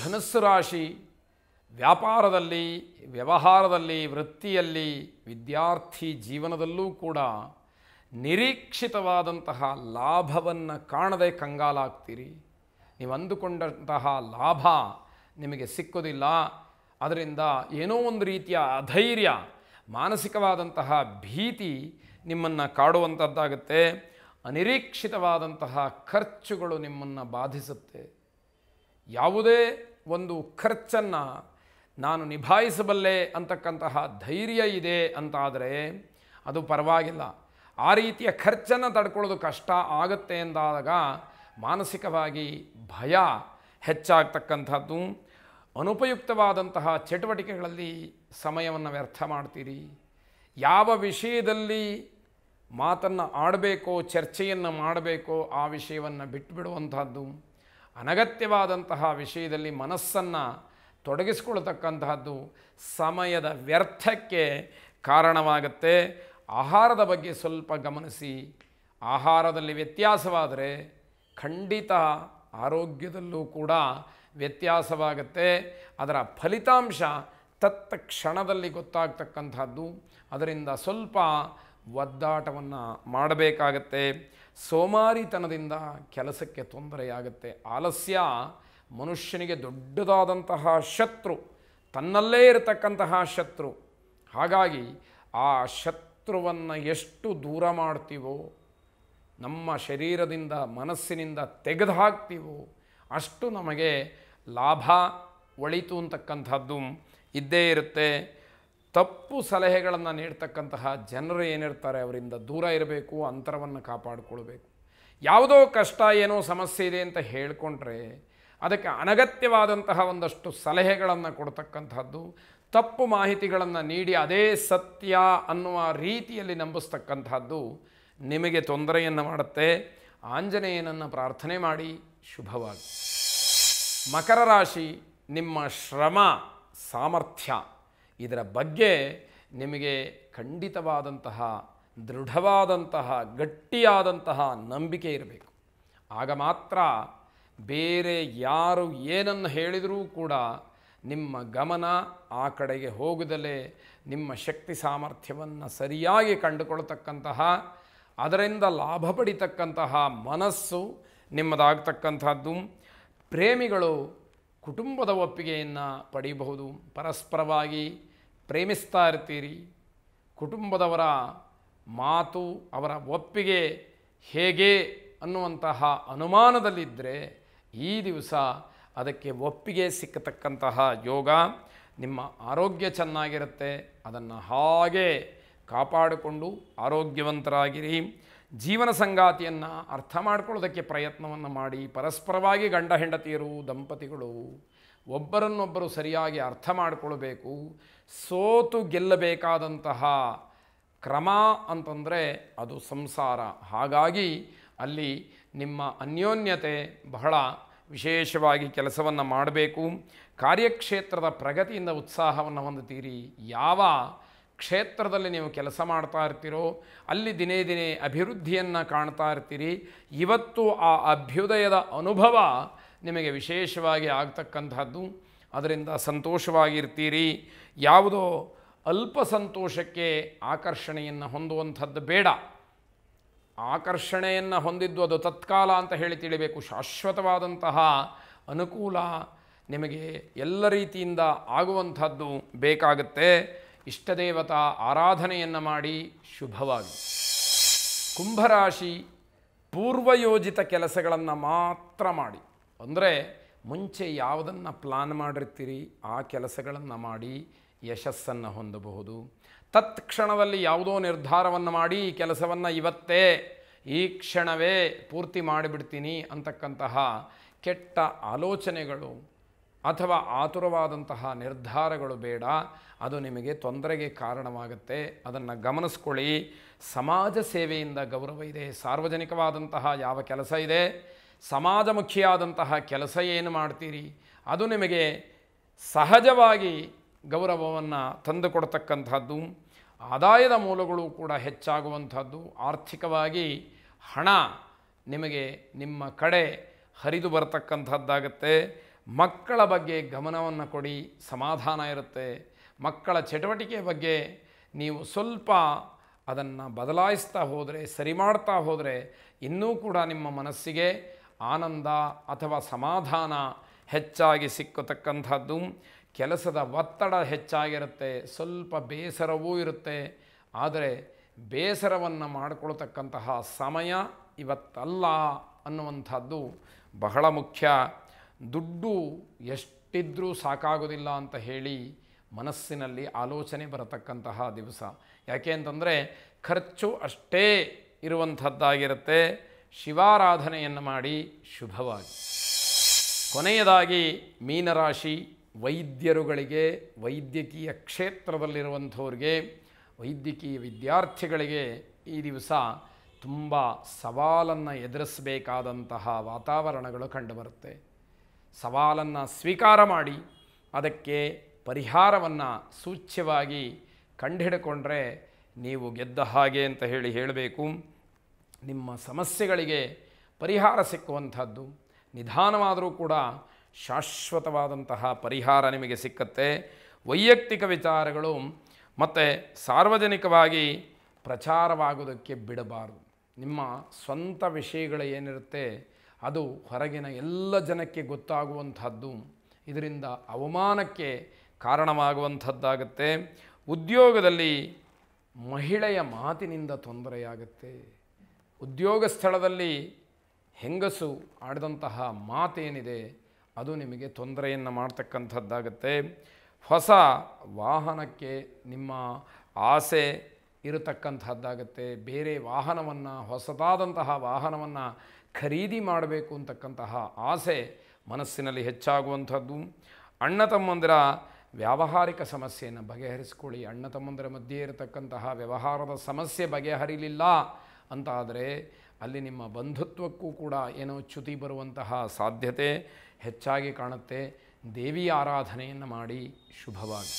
ಧನಸ್ಸು ರಾಶಿ ವ್ಯಾಪಾರದಲ್ಲಿ ವ್ಯವಹಾರದಲ್ಲಿ ವೃತ್ತಿಯಲ್ಲಿ ವಿದ್ಯಾರ್ಥಿ ಜೀವನದಲ್ಲೂ ಕೂಡ ನಿರೀಕ್ಷಿತವಾದಂತಹ ಲಾಭವನ್ನು ಕಾಣದೆ ಕಂಗಾಲಾಗ್ತೀರಿ ನೀವು ಅಂದುಕೊಂಡಂತಹ ಲಾಭ ನಿಮಗೆ ಸಿಕ್ಕೋದಿಲ್ಲ ಅದರಿಂದ ಏನೋ ಒಂದು ರೀತಿಯ ಅಧೈರ್ಯ ಮಾನಸಿಕವಾದಂತಹ ಭೀತಿ ನಿಮ್ಮನ್ನು ಕಾಡುವಂಥದ್ದಾಗುತ್ತೆ ಅನಿರೀಕ್ಷಿತವಾದಂತಹ ಖರ್ಚುಗಳು ನಿಮ್ಮನ್ನು ಬಾಧಿಸುತ್ತೆ ಯಾವುದೇ ಒಂದು ಖರ್ಚನ್ನು ನಾನು ನಿಭಾಯಿಸಬಲ್ಲೆ ಅಂತಕ್ಕಂತಹ ಧೈರ್ಯ ಇದೆ ಅಂತಾದರೆ ಅದು ಪರವಾಗಿಲ್ಲ ಆ ರೀತಿಯ ಖರ್ಚನ್ನು ತಡ್ಕೊಳ್ಳೋದು ಕಷ್ಟ ಆಗುತ್ತೆ ಎಂದಾದಾಗ ಮಾನಸಿಕವಾಗಿ ಭಯ ಹೆಚ್ಚಾಗ್ತಕ್ಕಂಥದ್ದು ಅನುಪಯುಕ್ತವಾದಂತಹ ಚಟುವಟಿಕೆಗಳಲ್ಲಿ ಸಮಯವನ್ನು ವ್ಯರ್ಥ ಮಾಡ್ತೀರಿ ಯಾವ ವಿಷಯದಲ್ಲಿ ಮಾತನ್ನು ಆಡಬೇಕೋ ಚರ್ಚೆಯನ್ನು ಮಾಡಬೇಕೋ ಆ ವಿಷಯವನ್ನು ಬಿಟ್ಟುಬಿಡುವಂಥದ್ದು ಅನಗತ್ಯವಾದಂತಹ ವಿಷಯದಲ್ಲಿ ಮನಸ್ಸನ್ನು ತೊಡಗಿಸಿಕೊಳ್ತಕ್ಕಂತಹದ್ದು ಸಮಯದ ವ್ಯರ್ಥಕ್ಕೆ ಕಾರಣವಾಗುತ್ತೆ ಆಹಾರದ ಬಗ್ಗೆ ಸ್ವಲ್ಪ ಗಮನಿಸಿ ಆಹಾರದಲ್ಲಿ ವ್ಯತ್ಯಾಸವಾದರೆ ಖಂಡಿತ ಆರೋಗ್ಯದಲ್ಲೂ ಕೂಡ ವ್ಯತ್ಯಾಸವಾಗುತ್ತೆ ಅದರ ಫಲಿತಾಂಶ ತತ್ ಕ್ಷಣದಲ್ಲಿ ಗೊತ್ತಾಗ್ತಕ್ಕಂಥದ್ದು ಅದರಿಂದ ಸ್ವಲ್ಪ ಒದ್ದಾಟವನ್ನು ಮಾಡಬೇಕಾಗತ್ತೆ ಸೋಮಾರಿತನದಿಂದ ಕೆಲಸಕ್ಕೆ ತೊಂದರೆಯಾಗುತ್ತೆ ಆಲಸ್ಯ ಮನುಷ್ಯನಿಗೆ ದೊಡ್ಡದಾದಂತಹ ಶತ್ರು ತನ್ನಲ್ಲೇ ಇರತಕ್ಕಂತಹ ಶತ್ರು ಹಾಗಾಗಿ ಆ ಶತ್ರುವನ್ನು ಎಷ್ಟು ದೂರ ಮಾಡ್ತೀವೋ ನಮ್ಮ ಶರೀರದಿಂದ ಮನಸ್ಸಿನಿಂದ ತೆಗೆದು ಹಾಕ್ತೀವೋ ಅಷ್ಟು ನಮಗೆ ಲಾಭ ಒಳಿತು ಅಂತಕ್ಕಂಥದ್ದು ಇದ್ದೇ ಇರುತ್ತೆ ತಪ್ಪು ಸಲಹೆಗಳನ್ನು ನೀಡ್ತಕ್ಕಂತಹ ಜನರು ಏನಿರ್ತಾರೆ ಅವರಿಂದ ದೂರ ಇರಬೇಕು ಅಂತರವನ್ನು ಕಾಪಾಡಿಕೊಳ್ಬೇಕು ಯಾವುದೋ ಕಷ್ಟ ಏನೋ ಸಮಸ್ಯೆ ಇದೆ ಅಂತ ಹೇಳಿಕೊಂಡ್ರೆ ಅದಕ್ಕೆ ಅನಗತ್ಯವಾದಂತಹ ಒಂದಷ್ಟು ಸಲಹೆಗಳನ್ನು ಕೊಡ್ತಕ್ಕಂಥದ್ದು ತಪ್ಪು ಮಾಹಿತಿಗಳನ್ನು ನೀಡಿ ಅದೇ ಸತ್ಯ ಅನ್ನುವ ರೀತಿಯಲ್ಲಿ ನಂಬಿಸ್ತಕ್ಕಂಥದ್ದು ನಿಮಗೆ ತೊಂದರೆಯನ್ನು ಮಾಡುತ್ತೆ ಆಂಜನೇಯನನ್ನು ಪ್ರಾರ್ಥನೆ ಮಾಡಿ ಶುಭವಾಗಿ ಮಕರ ರಾಶಿ ನಿಮ್ಮ ಶ್ರಮ ಸಾಮರ್ಥ್ಯ ಇದರ ಬಗ್ಗೆ ನಿಮಗೆ ಖಂಡಿತವಾದಂತಹ ದೃಢವಾದಂತಹ ಗಟ್ಟಿಯಾದಂತಹ ನಂಬಿಕೆ ಇರಬೇಕು ಆಗ ಮಾತ್ರ ಬೇರೆ ಯಾರು ಏನನ್ನು ಹೇಳಿದರೂ ಕೂಡ ನಿಮ್ಮ ಗಮನ ಆ ಕಡೆಗೆ ಹೋಗುದಲೇ ನಿಮ್ಮ ಶಕ್ತಿ ಸಾಮರ್ಥ್ಯವನ್ನು ಸರಿಯಾಗಿ ಕಂಡುಕೊಳ್ತಕ್ಕಂತಹ ಅದರಿಂದ ಲಾಭ ಪಡಿತಕ್ಕಂತಹ ಮನಸ್ಸು ನಿಮ್ಮದಾಗತಕ್ಕಂಥದ್ದು ಪ್ರೇಮಿಗಳು ಕುಟುಂಬದ ಒಪ್ಪಿಗೆಯನ್ನು ಪಡೆಯಬಹುದು ಪರಸ್ಪರವಾಗಿ ಪ್ರೇಮಿಸ್ತಾ ಇರ್ತೀರಿ ಕುಟುಂಬದವರ ಮಾತು ಅವರ ಒಪ್ಪಿಗೆ ಹೇಗೆ ಅನ್ನುವಂತಹ ಅನುಮಾನದಲ್ಲಿದ್ದರೆ ಈ ದಿವಸ ಅದಕ್ಕೆ ಒಪ್ಪಿಗೆ ಸಿಕ್ಕತಕ್ಕಂತಹ ಯೋಗ ನಿಮ್ಮ ಆರೋಗ್ಯ ಚೆನ್ನಾಗಿರುತ್ತೆ ಅದನ್ನು ಹಾಗೆ ಕಾಪಾಡಿಕೊಂಡು ಆರೋಗ್ಯವಂತರಾಗಿರಿ ಜೀವನ ಸಂಗಾತಿಯನ್ನು ಅರ್ಥ ಮಾಡ್ಕೊಳ್ಳೋದಕ್ಕೆ ಪ್ರಯತ್ನವನ್ನು ಮಾಡಿ ಪರಸ್ಪರವಾಗಿ ಗಂಡ ಹೆಂಡತಿಯರು ದಂಪತಿಗಳು ಒಬ್ಬರನ್ನೊಬ್ಬರು ಸರಿಯಾಗಿ ಅರ್ಥ ಮಾಡಿಕೊಳ್ಬೇಕು ಸೋತು ಗೆಲ್ಲಬೇಕಾದಂತಹ ಕ್ರಮ ಅಂತಂದರೆ ಅದು ಸಂಸಾರ ಹಾಗಾಗಿ ಅಲ್ಲಿ ನಿಮ್ಮ ಅನ್ಯೋನ್ಯತೆ ಬಹಳ ವಿಶೇಷವಾಗಿ ಕೆಲಸವನ್ನು ಮಾಡಬೇಕು ಕಾರ್ಯಕ್ಷೇತ್ರದ ಪ್ರಗತಿಯಿಂದ ಉತ್ಸಾಹವನ್ನು ಹೊಂದುತ್ತೀರಿ ಯಾವ ಕ್ಷೇತ್ರದಲ್ಲಿ ನೀವು ಕೆಲಸ ಮಾಡ್ತಾ ಇರ್ತೀರೋ ಅಲ್ಲಿ ದಿನೇ ದಿನೇ ಅಭಿವೃದ್ಧಿಯನ್ನು ಕಾಣ್ತಾ ಇರ್ತೀರಿ ಇವತ್ತು ಆ ಅಭ್ಯುದಯದ ಅನುಭವ ನಿಮಗೆ ವಿಶೇಷವಾಗಿ ಆಗ್ತಕ್ಕಂಥದ್ದು ಅದರಿಂದ ಸಂತೋಷವಾಗಿರ್ತೀರಿ ಯಾವುದೋ ಅಲ್ಪ ಸಂತೋಷಕ್ಕೆ ಆಕರ್ಷಣೆಯನ್ನು ಹೊಂದುವಂಥದ್ದು ಬೇಡ ಆಕರ್ಷಣೆಯನ್ನು ಹೊಂದಿದ್ದು ಅದು ತತ್ಕಾಲ ಅಂತ ಹೇಳಿ ತಿಳಿಬೇಕು ಶಾಶ್ವತವಾದಂತಹ ಅನುಕೂಲ ನಿಮಗೆ ಎಲ್ಲ ರೀತಿಯಿಂದ ಆಗುವಂಥದ್ದು ಬೇಕಾಗುತ್ತೆ ಇಷ್ಟದೇವತಾ ಆರಾಧನೆಯನ್ನು ಮಾಡಿ ಶುಭವಾಗಿ ಕುಂಭರಾಶಿ ಪೂರ್ವಯೋಜಿತ ಕೆಲಸಗಳನ್ನು ಮಾತ್ರ ಮಾಡಿ ಅಂದರೆ ಮುಂಚೆ ಯಾವುದನ್ನು ಪ್ಲಾನ್ ಮಾಡಿರ್ತೀರಿ ಆ ಕೆಲಸಗಳನ್ನು ಮಾಡಿ ಯಶಸ್ಸನ್ನು ಹೊಂದಬಹುದು ತತ್ಕ್ಷಣದಲ್ಲಿ ಯಾವುದೋ ನಿರ್ಧಾರವನ್ನು ಮಾಡಿ ಈ ಕೆಲಸವನ್ನು ಇವತ್ತೇ ಈ ಕ್ಷಣವೇ ಪೂರ್ತಿ ಮಾಡಿಬಿಡ್ತೀನಿ ಅಂತಕ್ಕಂತಹ ಕೆಟ್ಟ ಆಲೋಚನೆಗಳು ಅಥವಾ ಆತುರವಾದಂತಹ ನಿರ್ಧಾರಗಳು ಬೇಡ ಅದು ನಿಮಗೆ ತೊಂದರೆಗೆ ಕಾರಣವಾಗುತ್ತೆ ಅದನ್ನು ಗಮನಿಸ್ಕೊಳ್ಳಿ ಸಮಾಜ ಸೇವೆಯಿಂದ ಗೌರವ ಇದೆ ಸಾರ್ವಜನಿಕವಾದಂತಹ ಯಾವ ಕೆಲಸ ಇದೆ ಸಮಾಜಮುಖಿಯಾದಂತಹ ಕೆಲಸ ಏನು ಮಾಡ್ತೀರಿ ಅದು ನಿಮಗೆ ಸಹಜವಾಗಿ ಗೌರವವನ್ನು ತಂದುಕೊಡ್ತಕ್ಕಂಥದ್ದು ಆದಾಯದ ಮೂಲಗಳು ಕೂಡ ಹೆಚ್ಚಾಗುವಂಥದ್ದು ಆರ್ಥಿಕವಾಗಿ ಹಣ ನಿಮಗೆ ನಿಮ್ಮ ಕಡೆ ಹರಿದು ಬರತಕ್ಕಂಥದ್ದಾಗತ್ತೆ ಮಕ್ಕಳ ಬಗ್ಗೆ ಗಮನವನ್ನು ಕೊಡಿ ಸಮಾಧಾನ ಇರುತ್ತೆ ಮಕ್ಕಳ ಚಟುವಟಿಕೆ ಬಗ್ಗೆ ನೀವು ಸ್ವಲ್ಪ ಅದನ್ನು ಬದಲಾಯಿಸ್ತಾ ಹೋದರೆ ಸರಿ ಮಾಡ್ತಾ ಹೋದರೆ ಇನ್ನೂ ಕೂಡ ನಿಮ್ಮ ಮನಸ್ಸಿಗೆ ಆನಂದ ಅಥವಾ ಸಮಾಧಾನ ಹೆಚ್ಚಾಗಿ ಸಿಕ್ಕತಕ್ಕಂಥದ್ದು ಕೆಲಸದ ಒತ್ತಡ ಹೆಚ್ಚಾಗಿರುತ್ತೆ ಸ್ವಲ್ಪ ಬೇಸರವೂ ಇರುತ್ತೆ ಆದರೆ ಬೇಸರವನ್ನು ಮಾಡಿಕೊಳ್ತಕ್ಕಂತಹ ಸಮಯ ಇವತ್ತಲ್ಲ ಅನ್ನುವಂಥದ್ದು ಬಹಳ ಮುಖ್ಯ ದುಡ್ಡು ಎಷ್ಟಿದ್ರೂ ಸಾಕಾಗೋದಿಲ್ಲ ಅಂತ ಹೇಳಿ ಮನಸ್ಸಿನಲ್ಲಿ ಆಲೋಚನೆ ಬರತಕ್ಕಂತಹ ದಿವಸ ಯಾಕೆ ಅಂತಂದರೆ ಖರ್ಚು ಅಷ್ಟೇ ಇರುವಂಥದ್ದಾಗಿರುತ್ತೆ ಶಿವಾರಾಧನೆಯನ್ನು ಮಾಡಿ ಶುಭವಾಗಿ ಕೊನೆಯದಾಗಿ ಮೀನರಾಶಿ ವೈದ್ಯರುಗಳಿಗೆ ವೈದ್ಯಕೀಯ ಕ್ಷೇತ್ರದಲ್ಲಿರುವಂಥವ್ರಿಗೆ ವೈದ್ಯಕೀಯ ವಿದ್ಯಾರ್ಥಿಗಳಿಗೆ ಈ ದಿವಸ ತುಂಬ ಸವಾಲನ್ನು ಎದುರಿಸಬೇಕಾದಂತಹ ವಾತಾವರಣಗಳು ಕಂಡುಬರುತ್ತೆ ಸವಾಲನ್ನು ಸ್ವೀಕಾರ ಮಾಡಿ ಅದಕ್ಕೆ ಪರಿಹಾರವನ್ನು ಸೂಚ್ಯವಾಗಿ ಕಂಡುಹಿಡ್ಕೊಂಡ್ರೆ ನೀವು ಗೆದ್ದ ಹಾಗೆ ಅಂತ ಹೇಳಿ ಹೇಳಬೇಕು ನಿಮ್ಮ ಸಮಸ್ಯೆಗಳಿಗೆ ಪರಿಹಾರ ಸಿಕ್ಕುವಂಥದ್ದು ನಿಧಾನವಾದರೂ ಕೂಡ ಶಾಶ್ವತವಾದಂತಹ ಪರಿಹಾರ ನಿಮಗೆ ಸಿಕ್ಕತ್ತೆ ವೈಯಕ್ತಿಕ ವಿಚಾರಗಳು ಮತ್ತು ಸಾರ್ವಜನಿಕವಾಗಿ ಪ್ರಚಾರವಾಗುವುದಕ್ಕೆ ಬಿಡಬಾರದು ನಿಮ್ಮ ಸ್ವಂತ ವಿಷಯಗಳು ಏನಿರುತ್ತೆ ಅದು ಹೊರಗಿನ ಎಲ್ಲ ಜನಕ್ಕೆ ಗೊತ್ತಾಗುವಂಥದ್ದು ಇದರಿಂದ ಅವಮಾನಕ್ಕೆ ಕಾರಣವಾಗುವಂಥದ್ದಾಗತ್ತೆ ಉದ್ಯೋಗದಲ್ಲಿ ಮಹಿಳೆಯ ಮಾತಿನಿಂದ ತೊಂದರೆಯಾಗುತ್ತೆ ಉದ್ಯೋಗ ಸ್ಥಳದಲ್ಲಿ ಹೆಂಗಸು ಆಡಿದಂತಹ ಮಾತೇನಿದೆ ಅದು ನಿಮಗೆ ತೊಂದರೆಯನ್ನು ಮಾಡ್ತಕ್ಕಂಥದ್ದಾಗುತ್ತೆ ಹೊಸ ವಾಹನಕ್ಕೆ ನಿಮ್ಮ ಆಸೆ ಇರತಕ್ಕಂಥದ್ದಾಗುತ್ತೆ ಬೇರೆ ವಾಹನವನ್ನು ಹೊಸದಾದಂತಹ ವಾಹನವನ್ನು ಖರೀದಿ ಮಾಡಬೇಕು ಅಂತಕ್ಕಂತಹ ಆಸೆ ಮನಸ್ಸಿನಲ್ಲಿ ಹೆಚ್ಚಾಗುವಂಥದ್ದು ಅಣ್ಣ ತಮ್ಮಂದಿರ ವ್ಯಾವಹಾರಿಕ ಸಮಸ್ಯೆಯನ್ನು ಬಗೆಹರಿಸಿಕೊಳ್ಳಿ ಅಣ್ಣ ತಮ್ಮಂದಿರ ಮಧ್ಯೆ ಇರತಕ್ಕಂತಹ ವ್ಯವಹಾರದ ಸಮಸ್ಯೆ ಬಗೆಹರಿಲಿಲ್ಲ ಅಂತಾದರೆ ಅಲ್ಲಿ ನಿಮ್ಮ ಬಂಧುತ್ವಕ್ಕೂ ಕೂಡ ಏನೋ ಚ್ಯುತಿ ಬರುವಂತಹ ಸಾಧ್ಯತೆ ಹೆಚ್ಚಾಗಿ ಕಾಣುತ್ತೆ ದೇವಿ ಆರಾಧನೆಯನ್ನು ಮಾಡಿ ಶುಭವಾಗಿ